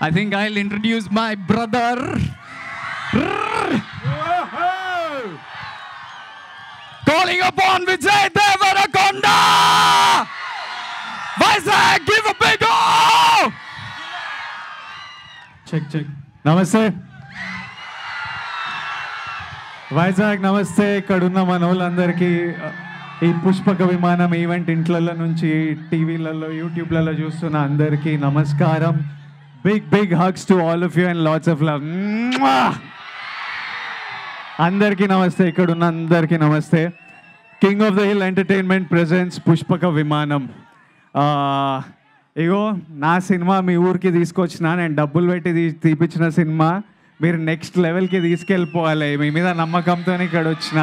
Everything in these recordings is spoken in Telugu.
I think I'll introduce my brother. Calling upon Vijay Devarakonda! Vijay, give a big oh! Check, check. Namaste. Vizag నమస్తే ఇక్కడ ఉన్న మనవులందరికీ ఈ పుష్పక విమానం ఈవెంట్ ఇంట్లలో నుంచి టీవీలలో యూట్యూబ్లలో చూస్తున్న అందరికీ నమస్కారం big big hugs to all of you and lots of love అందరికీ నమస్తే ఇక్కడ ఉన్న అందరికీ నమస్తే king of the hill entertainment presence Pushpaka Vimanam ఇగో నా సినిమా మీ ఊరికి తీసుకొచ్చిన నేను డబ్బులు పెట్టి తీ తీపించిన సినిమా మీరు నెక్స్ట్ లెవెల్కి తీసుకెళ్ళిపోవాలి మీ మీద నమ్మకంతో ఇక్కడ వచ్చిన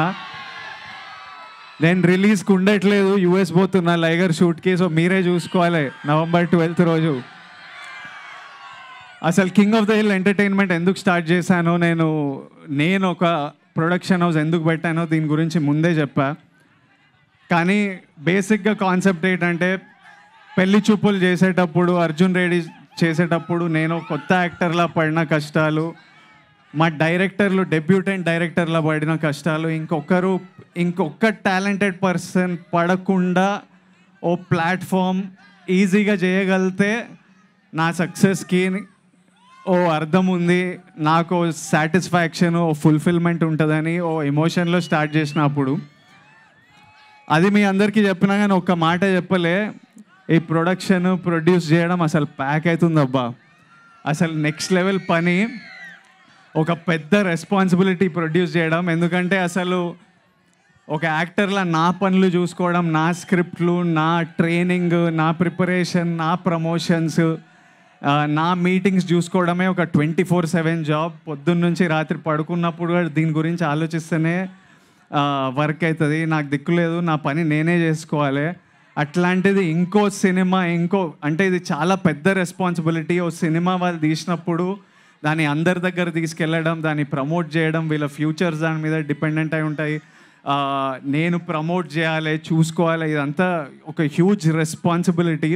నేను రిలీజ్కి ఉండట్లేదు యూఎస్ పోతున్నా లైగర్ షూట్కి సో మీరే చూసుకోవాలి నవంబర్ ట్వెల్త్ రోజు అసలు king of the hill entertainment ఎందుకు స్టార్ట్ చేశానో నేను నేను ఒక ప్రొడక్షన్ హౌస్ ఎందుకు పెట్టానో దీని గురించి ముందే చెప్పా కానీ బేసిక్గా కాన్సెప్ట్ ఏంటంటే పెళ్లి చూపులు చేసేటప్పుడు అర్జున్ రెడ్డి చేసేటప్పుడు నేను కొత్త యాక్టర్లా పడిన కష్టాలు మా డైరెక్టర్లు డెబ్యూటెంట్ డైరెక్టర్లా పడిన కష్టాలు ఇంకొకరు ఇంకొక టాలెంటెడ్ పర్సన్ పడకుండా ఓ ప్లాట్ఫామ్ ఈజీగా చేయగలిగితే నా సక్సెస్కి ఓ అర్థం ఉంది నాకు సాటిస్ఫాక్షన్ ఓ ఫుల్ఫిల్మెంట్ ఉంటుందని ఓ ఎమోషన్లో స్టార్ట్ చేసినప్పుడు అది మీ అందరికీ చెప్పినా కానీ ఒక్క మాట చెప్పలే ఈ ప్రొడక్షన్ ప్రొడ్యూస్ చేయడం అసలు ప్యాక్ అవుతుంది అబ్బా అసలు నెక్స్ట్ లెవెల్ పని ఒక పెద్ద రెస్పాన్సిబిలిటీ ప్రొడ్యూస్ చేయడం ఎందుకంటే అసలు ఒక యాక్టర్లా నా పనులు చూసుకోవడం నా స్క్రిప్ట్లు నా ట్రైనింగ్ నా ప్రిపరేషన్ నా ప్రమోషన్స్ నా మీటింగ్స్ చూసుకోవడమే ఒక ట్వంటీ ఫోర్ సెవెన్ జాబ్ పొద్దున్న నుంచి రాత్రి పడుకున్నప్పుడు కూడా దీని గురించి ఆలోచిస్తేనే వర్క్ అవుతుంది నాకు దిక్కు లేదు నా పని నేనే చేసుకోవాలి అట్లాంటిది ఇంకో సినిమా ఇంకో అంటే ఇది చాలా పెద్ద రెస్పాన్సిబిలిటీ ఓ సినిమా వాళ్ళు తీసినప్పుడు దాన్ని అందరి దగ్గర తీసుకెళ్ళడం దాన్ని ప్రమోట్ చేయడం వీళ్ళ ఫ్యూచర్స్ దాని మీద డిపెండెంట్ అయి ఉంటాయి నేను ప్రమోట్ చేయాలి చూసుకోవాలి ఇదంతా ఒక హ్యూజ్ రెస్పాన్సిబిలిటీ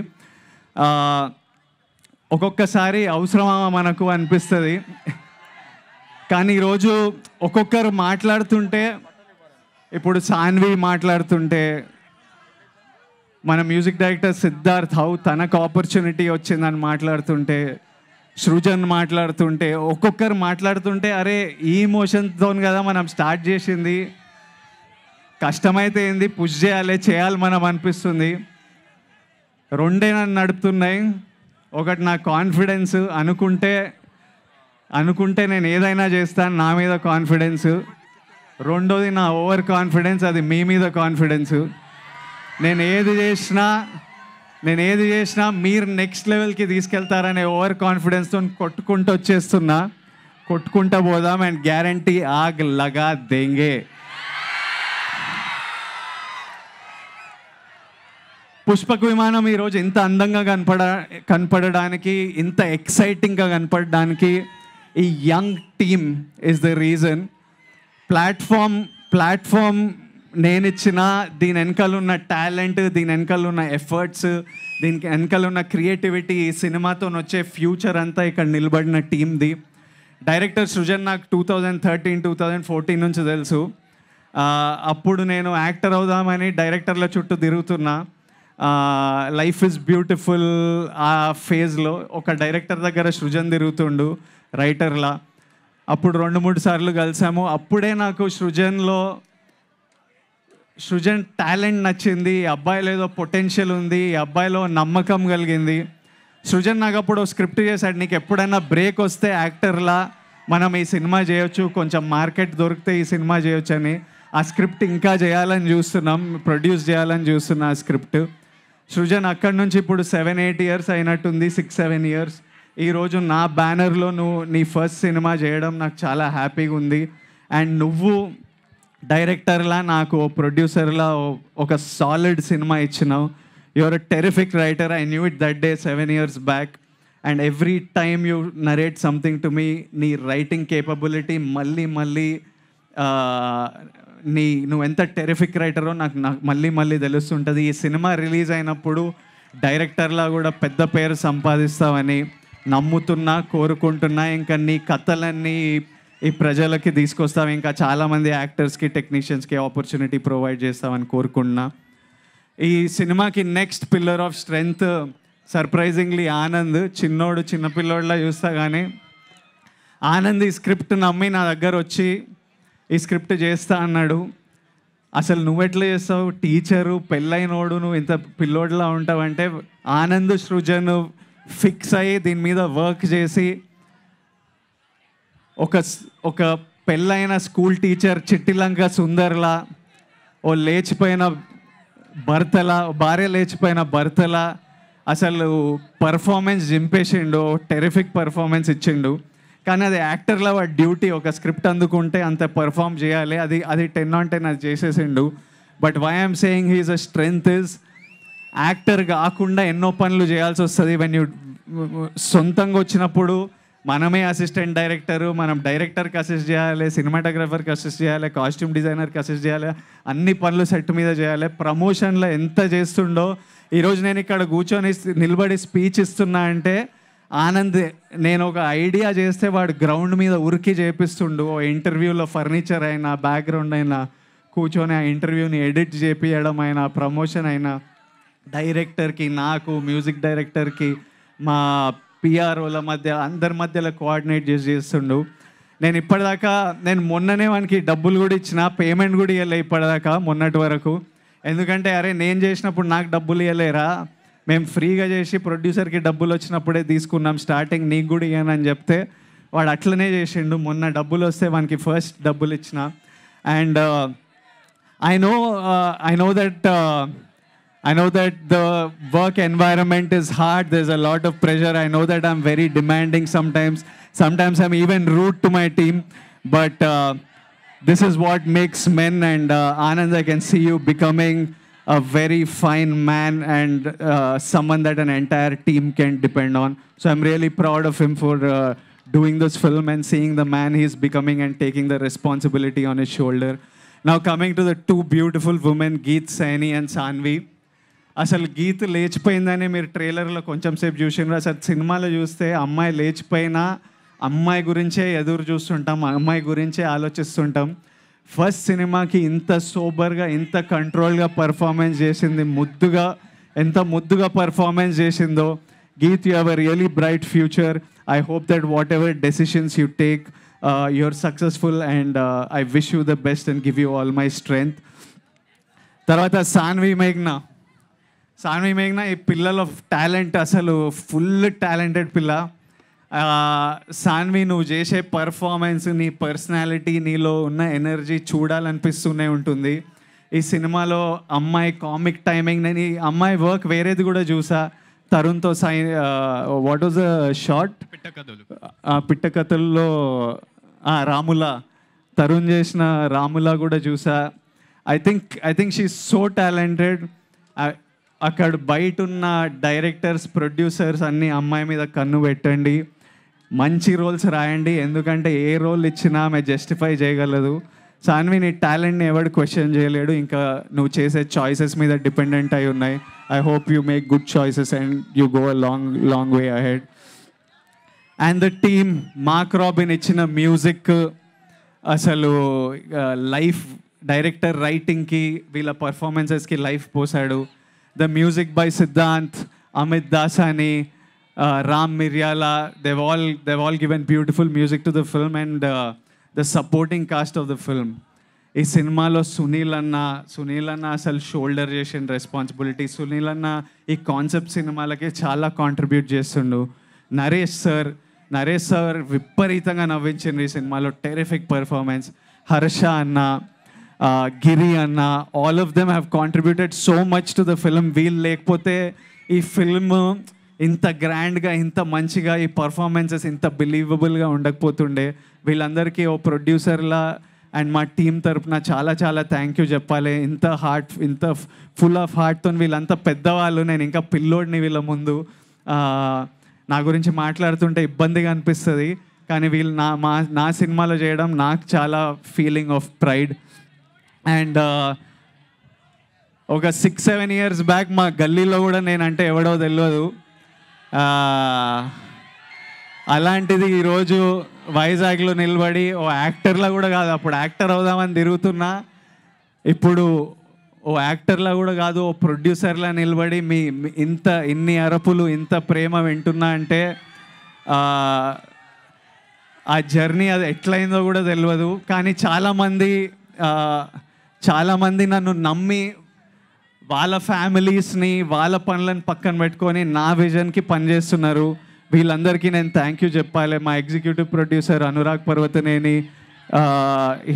ఒక్కొక్కసారి అవసరమా మనకు అనిపిస్తుంది కానీ ఈరోజు ఒక్కొక్కరు మాట్లాడుతుంటే ఇప్పుడు సాన్వి మాట్లాడుతుంటే మన మ్యూజిక్ డైరెక్టర్ సిద్ధార్థ్ హౌ తనకు ఆపర్చునిటీ వచ్చిందని మాట్లాడుతుంటే సృజన్ మాట్లాడుతుంటే ఒక్కొక్కరు మాట్లాడుతుంటే అరే ఈ ఇమోషన్తో కదా మనం స్టార్ట్ చేసింది కష్టమైతే ఏంది పుష్ చేయాలి చేయాలి మనం అనిపిస్తుంది రెండే నన్ను నడుపుతున్నాయి ఒకటి నా కాన్ఫిడెన్స్ అనుకుంటే అనుకుంటే నేను ఏదైనా చేస్తాను నా మీద కాన్ఫిడెన్స్ రెండోది నా ఓవర్ కాన్ఫిడెన్స్ అది మీ మీద కాన్ఫిడెన్స్ నేను ఏది చేసినా నేను ఏది చేసినా మీరు నెక్స్ట్ లెవెల్కి తీసుకెళ్తారనే ఓవర్ కాన్ఫిడెన్స్తో కొట్టుకుంటూ వచ్చేస్తున్నా కొట్టుకుంటా పోదాం అండ్ గ్యారంటీ ఆగ్ లగా దెంగే పుష్పక విమానం ఈరోజు ఇంత అందంగా కనపడ కనపడడానికి ఇంత ఎక్సైటింగ్గా కనపడడానికి ఈ young team is the reason platform platform నేను ఇచ్చిన దీని వెనకాల ఉన్న టాలెంట్ దీని వెనకాల ఉన్న ఎఫర్ట్స్ దీనికి వెనకాల ఉన్న క్రియేటివిటీ ఈ సినిమాతో వచ్చే ఫ్యూచర్ అంతా ఇక్కడ నిలబడిన టీమ్ది డైరెక్టర్ సృజన్ నాకు two thousand thirteen two thousand fourteen నుంచి తెలుసు అప్పుడు నేను యాక్టర్ అవుదామని డైరెక్టర్ల చుట్టూ తిరుగుతున్నా లైఫ్ ఇస్ బ్యూటిఫుల్ ఆ ఫేజ్లో ఒక డైరెక్టర్ దగ్గర సృజన్ తిరుగుతుండు రైటర్లా అప్పుడు రెండు మూడు సార్లు కలిసాము అప్పుడే నాకు సృజన్లో సృజన్ టాలెంట్ నచ్చింది అబ్బాయిలో ఏదో పొటెన్షియల్ ఉంది ఈ అబ్బాయిలో నమ్మకం కలిగింది సృజన్ నాకు అప్పుడు స్క్రిప్ట్ చేశాడు నీకు ఎప్పుడైనా బ్రేక్ వస్తే యాక్టర్లా మనం ఈ సినిమా చేయొచ్చు కొంచెం మార్కెట్ దొరికితే ఈ సినిమా చేయొచ్చు అని ఆ స్క్రిప్ట్ ఇంకా చేయాలని చూస్తున్నాం ప్రొడ్యూస్ చేయాలని చూస్తున్నా ఆ స్క్రిప్ట్ సృజన్ అక్కడి నుంచి ఇప్పుడు సెవెన్ ఎయిట్ ఇయర్స్ అయినట్టుంది సిక్స్ సెవెన్ ఇయర్స్ ఈరోజు నా బ్యానర్లో నువ్వు నీ ఫస్ట్ సినిమా చేయడం నాకు చాలా హ్యాపీగా ఉంది అండ్ నువ్వు డైరెక్టర్లా నాకు ప్రొడ్యూసర్లా ఒక సాలిడ్ సినిమా ఇచ్చినావు your terrific writer I knew it that day seven years back and every time you narrate something to me నీ రైటింగ్ కేపబిలిటీ మళ్ళీ మళ్ళీ నీ నువ్వు ఎంత టెరిఫిక్ రైటరో నాకు నాకు మళ్ళీ మళ్ళీ తెలుస్తుంటుంది ఈ సినిమా రిలీజ్ అయినప్పుడు డైరెక్టర్లా కూడా పెద్ద పేరు సంపాదిస్తావని నమ్ముతున్నా కోరుకుంటున్నా ఇంకా నీ కథలన్నీ ఈ ప్రజలకి తీసుకొస్తావు ఇంకా చాలామంది యాక్టర్స్కి టెక్నీషియన్స్కి ఆపర్చునిటీ ప్రొవైడ్ చేస్తామని కోరుకుంటున్నా ఈ సినిమాకి next pillar of strength surprisingly Anand చిన్నోడు చిన్నపిల్లోడులా చూస్తా కానీ ఆనంద్ ఈ స్క్రిప్ట్ నమ్మి నా దగ్గర వచ్చి ఈ స్క్రిప్ట్ చేస్తా అన్నాడు అసలు నువ్వెట్లా చేస్తావు టీచరు పెళ్ళైనోడు నువ్వు ఇంత పిల్లోడిలా అంటే ఆనంద్ సృజన్ ఫిక్స్ అయ్యి దీని మీద వర్క్ చేసి ఒక ఒక పెళ్ళైన స్కూల్ టీచర్ చిట్టిలంక సుందర్లా ఓ లేచిపోయిన భర్తలా భార్య లేచిపోయిన భర్తలా అసలు పర్ఫార్మెన్స్ జింపేసిండు టెరిఫిక్ పర్ఫార్మెన్స్ ఇచ్చిండు కానీ అది యాక్టర్లో వాడి డ్యూటీ ఒక స్క్రిప్ట్ అందుకుంటే అంత పర్ఫామ్ చేయాలి అది అది టెన్ ఆన్ టెన్ అది చేసేసిండు but why I'm saying he's a strength is actor కాకుండా ఎన్నో పనులు చేయాల్సి వస్తుంది వెన్ యూ సొంతంగా వచ్చినప్పుడు మనమే అసిస్టెంట్ డైరెక్టరు మనం డైరెక్టర్కి అసిస్ట్ చేయాలి సినిమాటోగ్రఫర్కి అసిస్ట్ చేయాలి కాస్ట్యూమ్ డిజైనర్కి అసిస్ట్ చేయాలి అన్ని పనులు సెట్ మీద చేయాలి ప్రమోషన్లో ఎంత చేస్తుండో ఈరోజు నేను ఇక్కడ కూర్చొని నిలబడి స్పీచ్ ఇస్తున్నా అంటే ఆనంద్ నేను ఒక ఐడియా చేస్తే వాడు గ్రౌండ్ మీద ఉరికి చేపిస్తుండు ఓ ఇంటర్వ్యూలో ఫర్నిచర్ అయినా బ్యాక్గ్రౌండ్ అయినా కూర్చొని ఆ ఇంటర్వ్యూని ఎడిట్ చేపియడం అయినా ప్రమోషన్ అయినా డైరెక్టర్కి నాకు మ్యూజిక్ డైరెక్టర్కి మా పిఆర్ఓల మధ్య అందరి మధ్యలో కోఆర్డినేట్ చేసి చేస్తుండు నేను ఇప్పటిదాకా నేను మొన్ననే వానికి డబ్బులు కూడా ఇచ్చిన పేమెంట్ కూడా ఇవ్వలే ఇప్పటిదాకా మొన్నటి వరకు ఎందుకంటే అరే నేను చేసినప్పుడు నాకు డబ్బులు ఇవ్వలేరా మేము ఫ్రీగా చేసి ప్రొడ్యూసర్కి డబ్బులు వచ్చినప్పుడే తీసుకున్నాం స్టార్టింగ్ నీకు కూడా ఇయ్యానని చెప్తే వాడు అట్లనే చేసిండు మొన్న డబ్బులు వస్తే వానికి ఫస్ట్ డబ్బులు ఇచ్చిన and I know I know that I know that the work environment is hard there a lot of pressure I know that I'm very demanding some sometimes I'm even rude to my team but this is what makes men and Anand I can see you becoming a very fine man and uh, someone that an entire team can depend on. So I'm really proud of him for uh, doing this film and seeing the man he's becoming and taking the responsibility on his shoulder. Now coming to the two beautiful women, Geet Saini and Sanvi. అసలు గీత్ లేచిపోయిందని మీరు ట్రైలర్లో కొంచెం సేపు చూసినారు అసలు సినిమాలో చూస్తే అమ్మాయి లేచిపోయినా అమ్మాయి గురించే ఎదురు చూస్తుంటాం అమ్మాయి గురించే ఆలోచిస్తుంటాం ఫస్ట్ సినిమాకి ఇంత సోబర్గా ఇంత కంట్రోల్గా పర్ఫార్మెన్స్ చేసింది ముద్దుగా ఎంత ముద్దుగా పర్ఫార్మెన్స్ చేసిందో Geeth you have really bright future I hope that whatever decisions you take uh, you are successful and uh, I wish you the best and give you all my strength తర్వాత సాన్వి మేఘ్నా సాన్వి మేఘ్నా ఈ పిల్లల టాలెంట్ అసలు ఫుల్ టాలెంటెడ్ పిల్ల సాన్వి నువ్వు చేసే పర్ఫార్మెన్స్ నీ పర్సనాలిటీ నీలో ఉన్న ఎనర్జీ చూడాలనిపిస్తూనే ఉంటుంది ఈ సినిమాలో అమ్మాయి కామిక్ టైమింగ్ నేను ఈ అమ్మాయి వర్క్ వేరేది కూడా చూసా తరుణ్తో సైన్ what is the short Pittakathalu పిట్టకథల్లో రాముల తరుణ్ చేసిన రాముల కూడా చూసా I think I think she so talented అక్కడ బయట ఉన్న డైరెక్టర్స్ ప్రొడ్యూసర్స్ అన్ని అమ్మాయి మీద కన్ను పెట్టండి మంచి రోల్స్ రాయండి ఎందుకంటే ఏ రోల్ ఇచ్చినా ఆమె జస్టిఫై చేయగలదు సాన్వి నీ టాలెంట్ని ఎవడు క్వశ్చన్ చేయలేడు ఇంకా నువ్వు చేసే చాయిసెస్ మీద డిపెండెంట్ అయి ఉన్నాయి I hope you make good choices and you go long long way ahead and the team Mark Robin ఇచ్చిన మ్యూజిక్ అసలు లైఫ్ డైరెక్టర్ రైటింగ్కి వీళ్ళ పర్ఫార్మెన్సెస్కి లైఫ్ పోసాడు the music by Siddhant Amit Dasani Ram uh, Ram Miryala. All all all given beautiful music to the film and the supporting cast of the film ఈ సినిమాలో సునీల్ అన్న సునీల్ అన్న అసలు షోల్డర్ చేసిన రెస్పాన్సిబిలిటీ సునీల్ అన్న ఈ కాన్సెప్ట్ సినిమాలకి చాలా కాంట్రిబ్యూట్ చేస్తుండు నరేష్ సార్ నరేష్ సార్ విపరీతంగా నవ్వించింది ఈ సినిమాలో టెరిఫిక్ పర్ఫార్మెన్స్ హర్ష అన్న గిరి అన్న all of them have contributed so much to the film వీల్ లేకపోతే ఈ ఫిల్మ్ ఇంత గ్రాండ్గా ఇంత మంచిగా ఈ పర్ఫార్మెన్సెస్ ఇంత బిలీవబుల్గా ఉండకపోతుండే వీళ్ళందరికీ ఓ ప్రొడ్యూసర్లా అండ్ మా టీం తరఫున చాలా చాలా థ్యాంక్ యూ చెప్పాలి ఇంత హార్ట్ ఇంత ఫుల్ ఆఫ్ హార్ట్తో వీళ్ళంతా పెద్దవాళ్ళు నేను ఇంకా పిల్లోడిని వీళ్ళ ముందు నా గురించి మాట్లాడుతుంటే ఇబ్బందిగా అనిపిస్తుంది కానీ వీళ్ళు నా మా నా సినిమాలో చేయడం నాకు చాలా ఫీలింగ్ ఆఫ్ ప్రైడ్ అండ్ ఒక సిక్స్ సెవెన్ ఇయర్స్ బ్యాక్ మా గల్లీలో కూడా నేనంటే ఎవడో తెలియదు అలాంటిది ఈరోజు వైజాగ్లో నిలబడి ఓ యాక్టర్లా కూడా కాదు అప్పుడు యాక్టర్ అవుదామని తిరుగుతున్నా ఇప్పుడు ఓ యాక్టర్లా కూడా కాదు ఓ ప్రొడ్యూసర్లా నిలబడి మీ ఇంత ఇన్ని అరపులు ఇంత ప్రేమ వింటున్నా అంటే ఆ జర్నీ అది ఎట్లయిందో కూడా తెలియదు కానీ చాలామంది చాలామంది నన్ను నమ్మి వాళ్ళ ఫ్యామిలీస్ని వాళ్ళ పనులను పక్కన పెట్టుకొని నా విజన్కి పనిచేస్తున్నారు వీళ్ళందరికీ నేను థ్యాంక్ యూ చెప్పాలి మా executive producer Anurag Parvataneni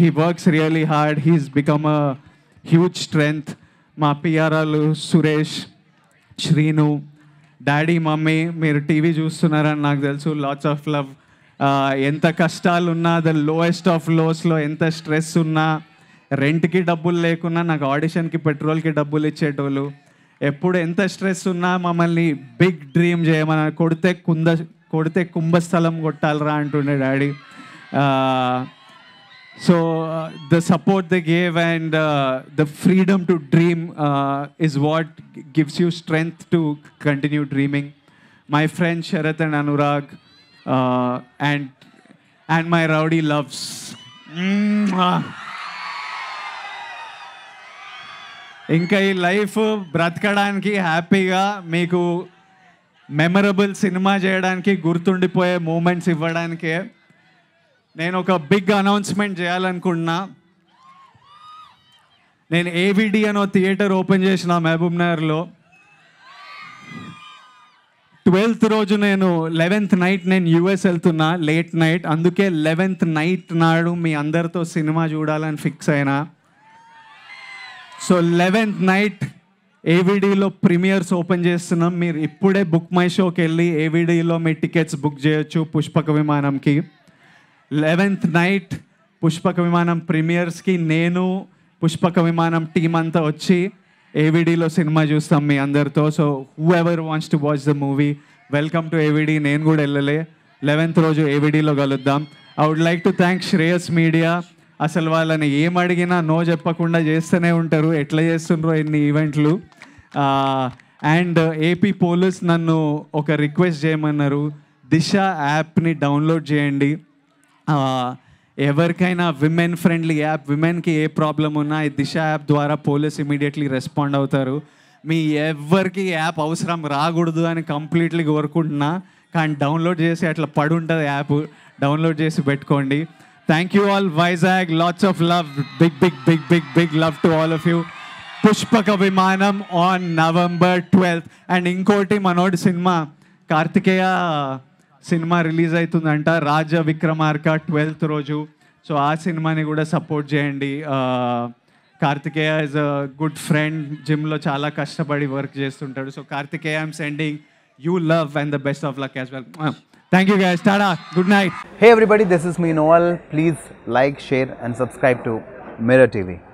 he works really hard he's become a huge strength మా పిఆర్ఆలు సురేష్ శ్రీను డాడీ మమ్మీ మీరు టీవీ చూస్తున్నారని నాకు తెలుసు లాట్స్ ఆఫ్ లవ్ ఎంత కష్టాలున్నా ద లోయెస్ట్ ఆఫ్ లోస్లో ఎంత స్ట్రెస్ ఉన్నా రెంట్కి డబ్బులు లేకున్నా నాకు ఆడిషన్కి పెట్రోల్కి డబ్బులు ఇచ్చేటోళ్ళు ఎప్పుడు ఎంత స్ట్రెస్ ఉన్నా మమ్మల్ని బిగ్ డ్రీమ్ చేయమని కొడితే కుంద కొడితే కుంభస్థలం కొట్టాలరా అంటుండే daddy so the support the gave and the freedom to dream is what gives you strength to continue dreaming my friend Sharath and Anurag and and my rowdy loves ఇంకా ఈ లైఫ్ బ్రతకడానికి హ్యాపీగా మీకు మెమరబుల్ సినిమా చేయడానికి గుర్తుండిపోయే మూమెంట్స్ ఇవ్వడానికే నేను ఒక బిగ్ అనౌన్స్మెంట్ చేయాలనుకున్నా నేను ఏవిడి అనో థియేటర్ ఓపెన్ చేసిన మహబూబ్ నగర్లో ట్వెల్త్ రోజు నేను లెవెన్త్ నైట్ నేను యూఎస్ వెళ్తున్నా లేట్ నైట్ అందుకే లెవెన్త్ నైట్ నాడు మీ అందరితో సినిమా చూడాలని ఫిక్స్ అయినా సో లెవెన్త్ నైట్ ఏవిడీలో ప్రీమియర్స్ ఓపెన్ చేస్తున్నాం మీరు ఇప్పుడే బుక్ మై షోకి వెళ్ళి ఏవిడీలో మీ టికెట్స్ బుక్ చేయొచ్చు పుష్పక విమానంకి లెవెన్త్ నైట్ పుష్పక విమానం ప్రీమియర్స్కి నేను పుష్పక విమానం టీం అంతా వచ్చి ఏవిడీలో సినిమా చూస్తాం మీ అందరితో so whoever wants to watch the movie welcome to AVD నేను కూడా వెళ్ళలే లెవెన్త్ రోజు ఏవిడీలో కలుద్దాం I would like to thank Shreyas media అసలు వాళ్ళని ఏం అడిగినా నో చెప్పకుండా చేస్తూనే ఉంటారు ఎట్లా చేస్తుండ్రు ఎన్ని ఈవెంట్లు అండ్ ఏపీ పోలీస్ నన్ను ఒక రిక్వెస్ట్ చేయమన్నారు దిశ యాప్ని డౌన్లోడ్ చేయండి ఎవరికైనా విమెన్ ఫ్రెండ్లీ యాప్ విమెన్కి ఏ ప్రాబ్లం ఉన్నా ఈ దిశ యాప్ ద్వారా పోలీస్ ఇమీడియట్లీ రెస్పాండ్ అవుతారు మీ ఎవరికి యాప్ అవసరం రాకూడదు అని కంప్లీట్లీ కోరుకుంటున్నా కానీ డౌన్లోడ్ చేసి అట్లా పడుంటుంది యాప్ డౌన్లోడ్ చేసి పెట్టుకోండి thank you all Vizag lots of love big big big big big love to all of you Pushpaka Vimanam on November twelfth and ఇంకోటి మనోడి సినిమా కార్తికేయ సినిమా రిలీజ్ అవుతుందంట రాజ విక్రమార్క ట్వెల్త్ రోజు సో ఆ సినిమాని కూడా సపోర్ట్ చేయండి Karthikeya is a good friend జిమ్లో చాలా కష్టపడి వర్క్ చేస్తుంటాడు so Karthikeya I'm sending you love and the best of luck as well Thank you guys. Tada. Good night. Hey everybody, this is me Noel. Please like, share and subscribe to Mirror TV.